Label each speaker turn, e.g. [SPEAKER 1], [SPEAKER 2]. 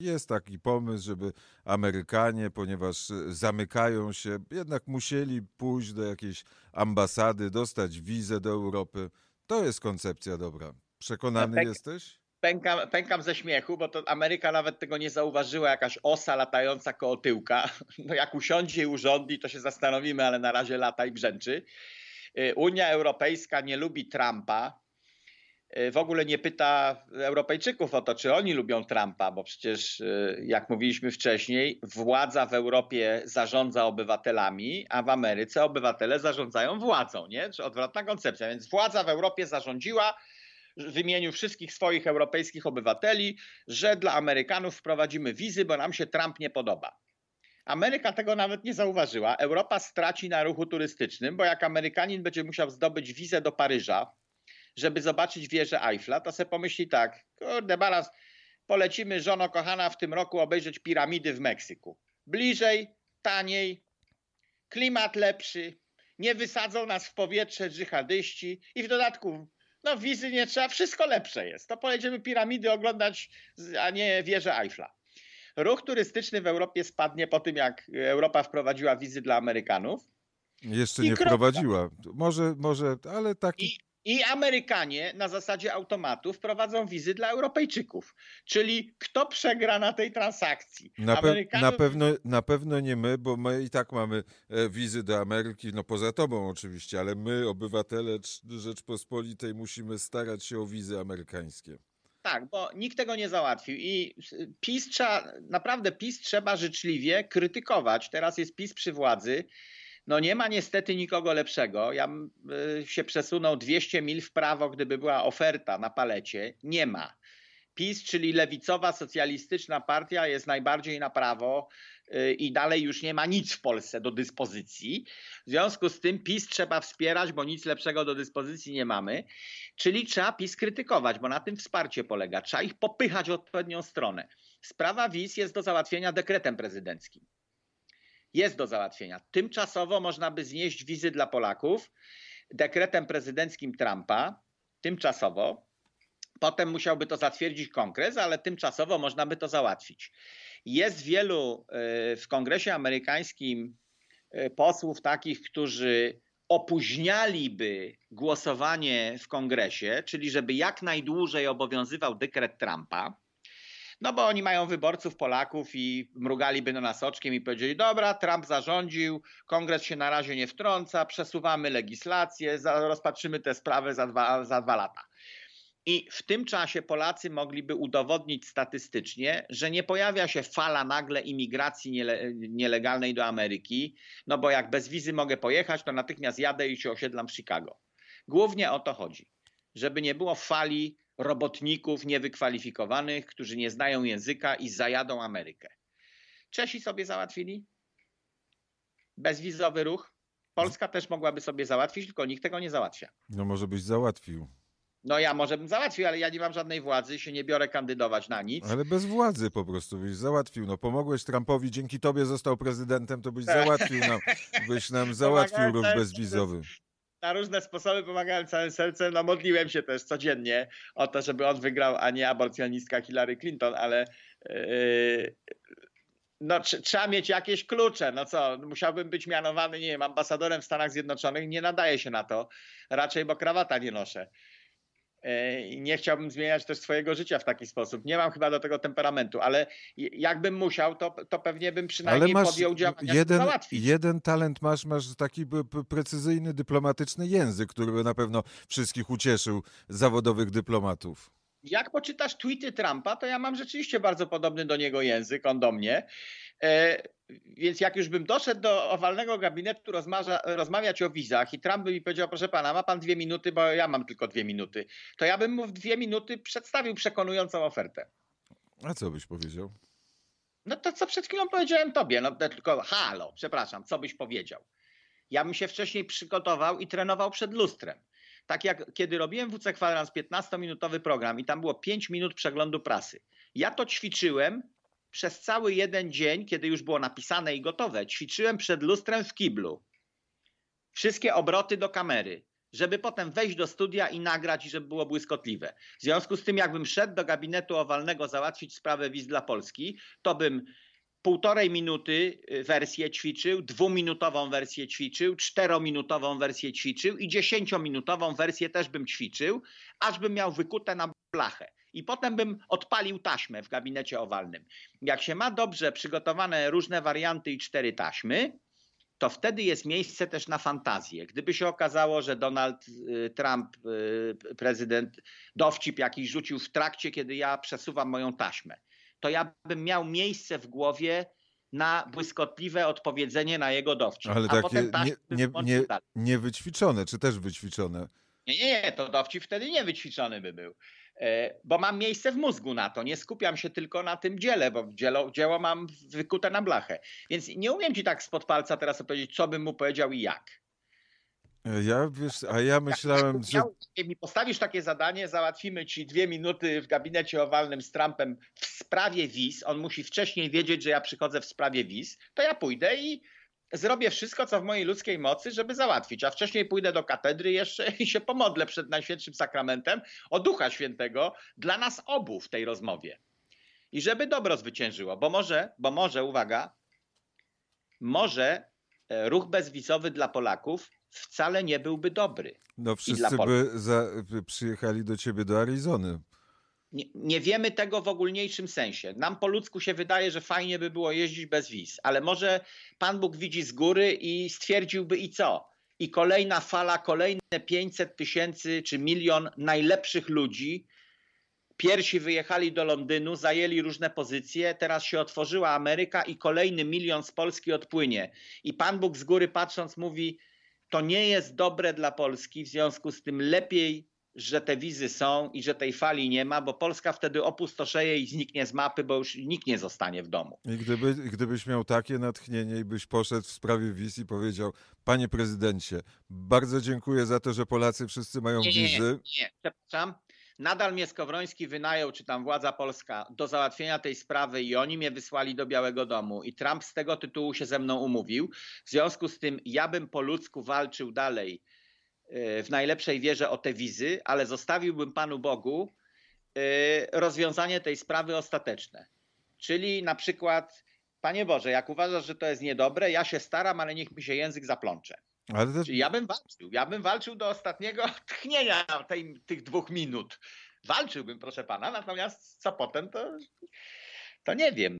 [SPEAKER 1] Jest taki pomysł, żeby Amerykanie, ponieważ e, zamykają się, jednak musieli pójść do jakiejś ambasady, dostać wizę do Europy. To jest koncepcja dobra. Przekonany tak, tak. jesteś?
[SPEAKER 2] Pękam, pękam, ze śmiechu, bo to Ameryka nawet tego nie zauważyła, jakaś osa latająca koło tyłka. No jak usiądzie i urządzi, to się zastanowimy, ale na razie lata i brzęczy. Y, Unia Europejska nie lubi Trumpa, E, w ogóle nie pyta Europejczyków o to, czy oni lubią Trumpa, bo przecież, e, jak mówiliśmy wcześniej, władza w Europie zarządza obywatelami, a w Ameryce obywatele zarządzają władzą, nie? Czy odwrotna koncepcja. Więc władza w Europie zarządziła, w imieniu wszystkich swoich europejskich obywateli, że dla Amerykanów wprowadzimy wizy, bo nam się Trump nie podoba. Ameryka tego nawet nie zauważyła. Europa straci na ruchu turystycznym, bo jak Amerykanin będzie musiał zdobyć wizę do Paryża, żeby zobaczyć wieżę Eiffla, to se pomyśli tak, kurde balans, polecimy żono kochana w tym roku obejrzeć piramidy w Meksyku. Bliżej, taniej, klimat lepszy, nie wysadzą nas w powietrze dżihadyści i w dodatku no wizy nie trzeba, wszystko lepsze jest. To pojedziemy piramidy oglądać, a nie wieżę Eiffla. Ruch turystyczny w Europie spadnie po tym, jak Europa wprowadziła wizy dla Amerykanów. Jeszcze I nie kropka. wprowadziła. Może, może, ale taki i Amerykanie na zasadzie automatu wprowadzą wizy dla Europejczyków. Czyli kto przegra na tej transakcji? Na, pe Amerykanie... na, pewno,
[SPEAKER 1] na pewno nie my, bo my i tak mamy e, wizy do Ameryki, no poza tobą oczywiście, ale my, obywatele Rzeczpospolitej, musimy starać się o wizy amerykańskie.
[SPEAKER 2] Tak, bo nikt tego nie załatwił i PiS trzeba, naprawdę PiS trzeba życzliwie krytykować. Teraz jest PiS przy władzy no nie ma niestety nikogo lepszego. Ja bym y, się przesunął 200 mil w prawo, gdyby była oferta na palecie. Nie ma. PiS, czyli lewicowa socjalistyczna partia, jest najbardziej na prawo y, i dalej już nie ma nic w Polsce do dyspozycji. W związku z tym PiS trzeba wspierać, bo nic lepszego do dyspozycji nie mamy. Czyli trzeba PiS krytykować, bo na tym wsparcie polega. Trzeba ich popychać w odpowiednią stronę. Sprawa WIS jest do załatwienia dekretem prezydenckim jest do załatwienia. Tymczasowo można by znieść wizy dla Polaków dekretem prezydenckim Trumpa, tymczasowo. Potem musiałby to zatwierdzić kongres, ale tymczasowo można by to załatwić. Jest wielu y, w kongresie amerykańskim y, posłów takich, którzy opóźnialiby głosowanie w kongresie, czyli żeby jak najdłużej obowiązywał dekret Trumpa, no bo oni mają wyborców Polaków i mrugaliby na nas oczkiem i powiedzieli: Dobra, Trump zarządził, kongres się na razie nie wtrąca, przesuwamy legislację, rozpatrzymy tę sprawę za dwa, za dwa lata. I w tym czasie Polacy mogliby udowodnić statystycznie, że nie pojawia się fala nagle imigracji niele, nielegalnej do Ameryki, no bo jak bez wizy mogę pojechać, to natychmiast jadę i się osiedlam w Chicago. Głównie o to chodzi, żeby nie było fali robotników niewykwalifikowanych, którzy nie znają języka i zajadą Amerykę. Czesi sobie załatwili bezwizowy ruch. Polska też mogłaby sobie załatwić, tylko nikt tego nie załatwia.
[SPEAKER 1] No może byś załatwił.
[SPEAKER 2] No ja może bym załatwił, ale ja nie mam żadnej władzy, się nie biorę kandydować na nic. Ale
[SPEAKER 1] bez władzy po prostu byś załatwił. No pomogłeś Trumpowi, dzięki tobie został prezydentem, to byś załatwił nam, byś nam załatwił ruch bezwizowy
[SPEAKER 2] na różne sposoby pomagałem całym sercem. No, modliłem się też codziennie o to, żeby on wygrał, a nie aborcjonistka Hillary Clinton, ale yy, no, tr trzeba mieć jakieś klucze. No co, musiałbym być mianowany, nie wiem, ambasadorem w Stanach Zjednoczonych. Nie nadaje się na to, raczej, bo krawata nie noszę. E, I nie chciałbym zmieniać też swojego życia w taki sposób. Nie mam chyba do tego temperamentu, ale jakbym musiał, to, to pewnie bym przynajmniej ale masz podjął działania, jeden, załatwić.
[SPEAKER 1] Jeden talent masz, masz taki precyzyjny, dyplomatyczny język, który by na pewno wszystkich ucieszył, zawodowych dyplomatów
[SPEAKER 2] jak poczytasz tweety Trumpa, to ja mam rzeczywiście bardzo podobny do niego język, on do mnie. E, więc jak już bym doszedł do owalnego gabinetu rozmaża, rozmawiać o wizach i Trump by mi powiedział, proszę pana, ma pan dwie minuty, bo ja mam tylko dwie minuty, to ja bym mu w dwie minuty przedstawił przekonującą ofertę. A co byś powiedział? No to co przed chwilą powiedziałem tobie, no tylko halo, przepraszam, co byś powiedział? Ja bym się wcześniej przygotował i trenował przed lustrem. Tak jak kiedy robiłem WC Kwadrans 15-minutowy program i tam było 5 minut przeglądu prasy. Ja to ćwiczyłem przez cały jeden dzień, kiedy już było napisane i gotowe. Ćwiczyłem przed lustrem w kiblu. Wszystkie obroty do kamery, żeby potem wejść do studia i nagrać, i żeby było błyskotliwe. W związku z tym, jakbym szedł do gabinetu owalnego załatwić sprawę wiz dla Polski, to bym półtorej minuty y, wersję ćwiczył, dwuminutową wersję ćwiczył, czterominutową wersję ćwiczył i dziesięciominutową wersję też bym ćwiczył, aż bym miał wykute na blachę. I potem bym odpalił taśmę w gabinecie owalnym. Jak się ma dobrze przygotowane różne warianty i cztery taśmy, to wtedy jest miejsce też na fantazję. Gdyby się okazało, że Donald y, Trump, y, prezydent, dowcip jakiś rzucił w trakcie, kiedy ja przesuwam moją taśmę to ja bym miał miejsce w głowie na błyskotliwe odpowiedzenie na jego dowcip. Ale A takie tak niewyćwiczone,
[SPEAKER 1] nie, nie, wyćwiczone, czy też wyćwiczone?
[SPEAKER 2] Nie, nie, nie, to dowcip wtedy nie wyćwiczony by był. E, bo mam miejsce w mózgu na to, nie skupiam się tylko na tym dziele, bo dzieło, dzieło mam wykute na blachę. Więc nie umiem ci tak spod palca teraz opowiedzieć, co bym mu powiedział i jak.
[SPEAKER 1] E, ja, wiesz, a ja myślałem, że...
[SPEAKER 2] Jeśli mi postawisz takie zadanie, załatwimy ci dwie minuty w gabinecie owalnym z Trumpem w sprawie wiz, on musi wcześniej wiedzieć, że ja przychodzę w sprawie wiz, to ja pójdę i zrobię wszystko, co w mojej ludzkiej mocy, żeby załatwić, a wcześniej pójdę do katedry jeszcze i się pomodlę przed Najświętszym Sakramentem o Ducha Świętego dla nas obu w tej rozmowie. I żeby dobro zwyciężyło, bo może, bo może, uwaga, może e, ruch bezwizowy dla Polaków wcale nie byłby dobry.
[SPEAKER 1] No wszyscy by, za, przyjechali do ciebie do Arizony.
[SPEAKER 2] Nie, nie, wiemy tego w ogólniejszym sensie. Nam po ludzku się wydaje, że fajnie by było jeździć bez wiz, ale może Pan Bóg widzi z góry i stwierdziłby i co? I kolejna fala, kolejne 500 tysięcy czy milion najlepszych ludzi. Pierwsi wyjechali do Londynu, zajęli różne pozycje, teraz się otworzyła Ameryka i kolejny milion z Polski odpłynie. I Pan Bóg z góry patrząc mówi: to nie jest dobre dla Polski, w związku z tym lepiej, że te wizy są i że tej fali nie ma, bo Polska wtedy opustoszeje i zniknie z mapy, bo już nikt nie zostanie w domu.
[SPEAKER 1] I gdyby, gdybyś miał takie natchnienie i byś poszedł w sprawie wiz i powiedział, panie prezydencie, bardzo dziękuję za to, że Polacy wszyscy mają nie, wizy. Nie,
[SPEAKER 2] nie, przepraszam, Nadal mnie Skowroński wynajął, czy tam władza polska, do załatwienia tej sprawy i oni mnie wysłali do Białego Domu i Trump z tego tytułu się ze mną umówił. W związku z tym ja bym po ludzku walczył dalej e, w najlepszej wierze o te wizy, ale zostawiłbym Panu Bogu e, rozwiązanie tej sprawy ostateczne. Czyli na przykład, Panie Boże, jak uważasz, że to jest niedobre, ja się staram, ale niech mi się język zaplącze. Też... Ja bym walczył, ja bym walczył do ostatniego tchnienia tej, tych dwóch minut. Walczyłbym, proszę pana, natomiast co potem to, to nie wiem.